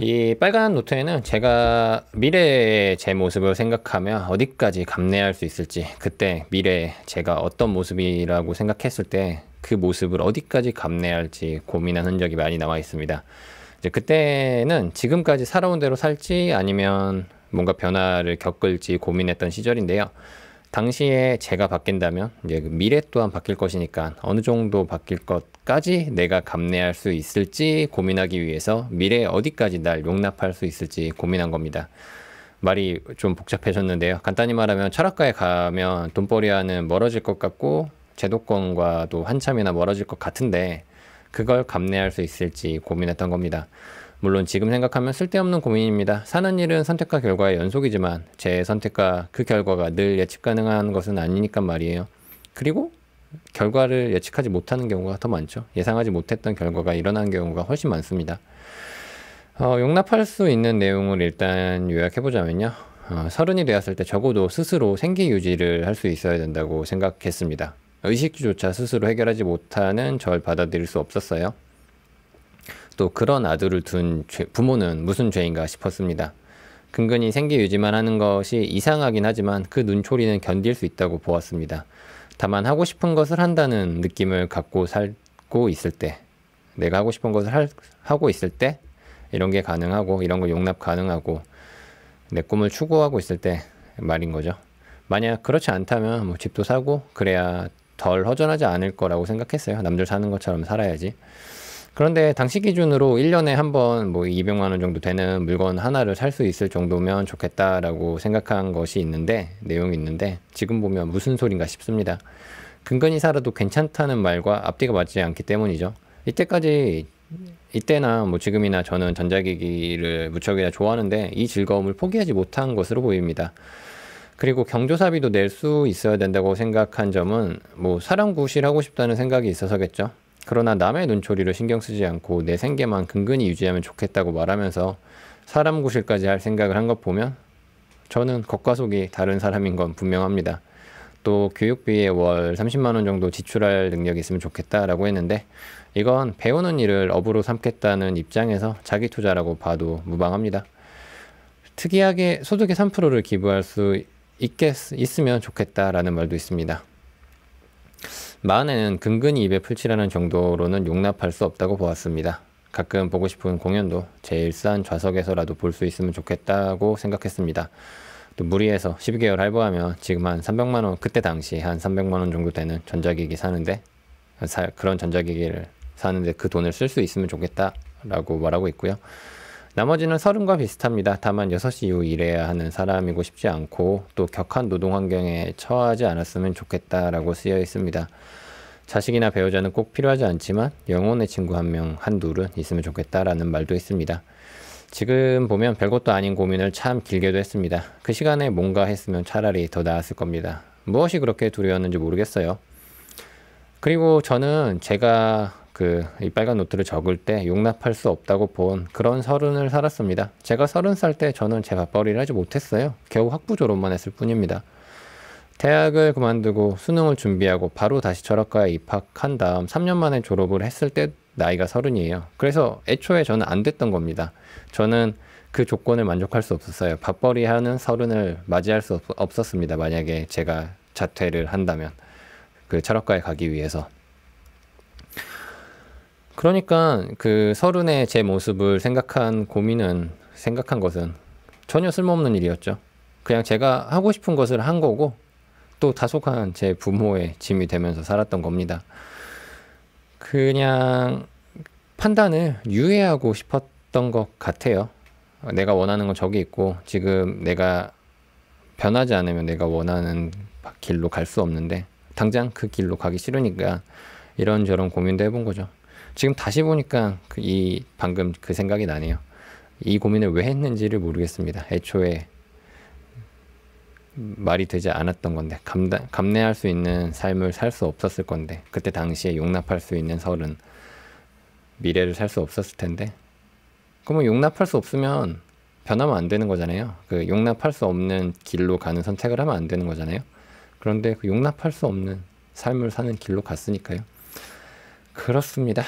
이 빨간 노트에는 제가 미래의 제 모습을 생각하며 어디까지 감내할 수 있을지 그때 미래에 제가 어떤 모습이라고 생각했을 때 그 모습을 어디까지 감내할지 고민한 흔적이 많이 나와 있습니다. 이제 그때는 지금까지 살아온 대로 살지 아니면 뭔가 변화를 겪을지 고민했던 시절인데요. 당시에 제가 바뀐다면 이제 그 미래 또한 바뀔 것이니까 어느 정도 바뀔 것까지 내가 감내할 수 있을지 고민하기 위해서 미래 어디까지 날 용납할 수 있을지 고민한 겁니다. 말이 좀 복잡해졌는데요. 간단히 말하면 철학과에 가면 돈벌이와는 멀어질 것 같고 제도권과도 한참이나 멀어질 것 같은데 그걸 감내할 수 있을지 고민했던 겁니다. 물론 지금 생각하면 쓸데없는 고민입니다. 사는 일은 선택과 결과의 연속이지만 제 선택과 그 결과가 늘 예측 가능한 것은 아니니까 말이에요. 그리고 결과를 예측하지 못하는 경우가 더 많죠. 예상하지 못했던 결과가 일어나는 경우가 훨씬 많습니다. 어, 용납할 수 있는 내용을 일단 요약해보자면요. 어, 서른이 되었을 때 적어도 스스로 생계 유지를 할 수 있어야 된다고 생각했습니다. 의식주조차 스스로 해결하지 못하는 절 받아들일 수 없었어요. 또 그런 아들을 둔 죄, 부모는 무슨 죄인가 싶었습니다. 근근히 생계 유지만 하는 것이 이상하긴 하지만 그 눈초리는 견딜 수 있다고 보았습니다. 다만 하고 싶은 것을 한다는 느낌을 갖고 살고 있을 때 내가 하고 싶은 것을 할, 하고 있을 때 이런 게 가능하고 이런 거 용납 가능하고 내 꿈을 추구하고 있을 때 말인 거죠. 만약 그렇지 않다면 뭐 집도 사고 그래야 덜 허전하지 않을 거라고 생각했어요. 남들 사는 것처럼 살아야지. 그런데 당시 기준으로 1년에 한 번 뭐 200만 원 정도 되는 물건 하나를 살 수 있을 정도면 좋겠다라고 생각한 것이 있는데 내용이 있는데 지금 보면 무슨 소린가 싶습니다. 근근히 살아도 괜찮다는 말과 앞뒤가 맞지 않기 때문이죠. 이때까지 이때나 뭐 지금이나 저는 전자기기를 무척이나 좋아하는데 이 즐거움을 포기하지 못한 것으로 보입니다. 그리고 경조사비도 낼 수 있어야 된다고 생각한 점은 뭐 사람 구실하고 싶다는 생각이 있어서겠죠. 그러나 남의 눈초리를 신경 쓰지 않고 내 생계만 근근히 유지하면 좋겠다고 말하면서 사람 구실까지 할 생각을 한 것 보면 저는 겉과 속이 다른 사람인 건 분명합니다. 또 교육비에 월 30만 원 정도 지출할 능력이 있으면 좋겠다라고 했는데 이건 배우는 일을 업으로 삼겠다는 입장에서 자기 투자라고 봐도 무방합니다. 특이하게 소득의 3%를 기부할 수 있겠, 있으면 좋겠다라는 말도 있습니다. 만흔에는 근근히 입에 풀칠하는 정도로는 용납할 수 없다고 보았습니다. 가끔 보고 싶은 공연도 제일 싼 좌석에서라도 볼 수 있으면 좋겠다고 생각했습니다. 또 무리해서 12개월 할부하면 지금 한 300만원, 그때 당시 한 300만원 정도 되는 전자기기 사는데, 사, 그런 전자기기를 사는데 그 돈을 쓸 수 있으면 좋겠다라고 말하고 있고요. 나머지는 서른과 비슷합니다. 다만 6시 이후 일해야 하는 사람이고 싶지 않고 또 격한 노동 환경에 처하지 않았으면 좋겠다라고 쓰여 있습니다. 자식이나 배우자는 꼭 필요하지 않지만 영혼의 친구 한 명, 한둘은 있으면 좋겠다라는 말도 있습니다. 지금 보면 별것도 아닌 고민을 참 길게도 했습니다. 그 시간에 뭔가 했으면 차라리 더 나았을 겁니다. 무엇이 그렇게 두려웠는지 모르겠어요. 그리고 저는 제가 그이 빨간 노트를 적을 때 용납할 수 없다고 본 그런 서른을 살았습니다. 제가 서른 살 때 저는 제 밥벌이를 하지 못했어요. 겨우 학부 졸업만 했을 뿐입니다. 대학을 그만두고 수능을 준비하고 바로 다시 철학과에 입학한 다음 3년 만에 졸업을 했을 때 나이가 서른이에요. 그래서 애초에 저는 안 됐던 겁니다. 저는 그 조건을 만족할 수 없었어요. 밥벌이 하는 서른을 맞이할 수 없, 없었습니다. 만약에 제가 자퇴를 한다면 그 철학과에 가기 위해서 그러니까 그 서른의 제 모습을 생각한 고민은 생각한 것은 전혀 쓸모없는 일이었죠. 그냥 제가 하고 싶은 것을 한 거고 또 다소간 제 부모의 짐이 되면서 살았던 겁니다. 그냥 판단을 유예하고 싶었던 것 같아요. 내가 원하는 건 저기 있고 지금 내가 변하지 않으면 내가 원하는 길로 갈 수 없는데 당장 그 길로 가기 싫으니까 이런저런 고민도 해본 거죠. 지금 다시 보니까 그 이 방금 그 생각이 나네요. 이 고민을 왜 했는지를 모르겠습니다. 애초에 말이 되지 않았던 건데 감다, 감내할 수 있는 삶을 살 수 없었을 건데 그때 당시에 용납할 수 있는 설은 미래를 살 수 없었을 텐데 그러면 뭐 용납할 수 없으면 변하면 안 되는 거잖아요. 그 용납할 수 없는 길로 가는 선택을 하면 안 되는 거잖아요. 그런데 그 용납할 수 없는 삶을 사는 길로 갔으니까요. 그렇습니다.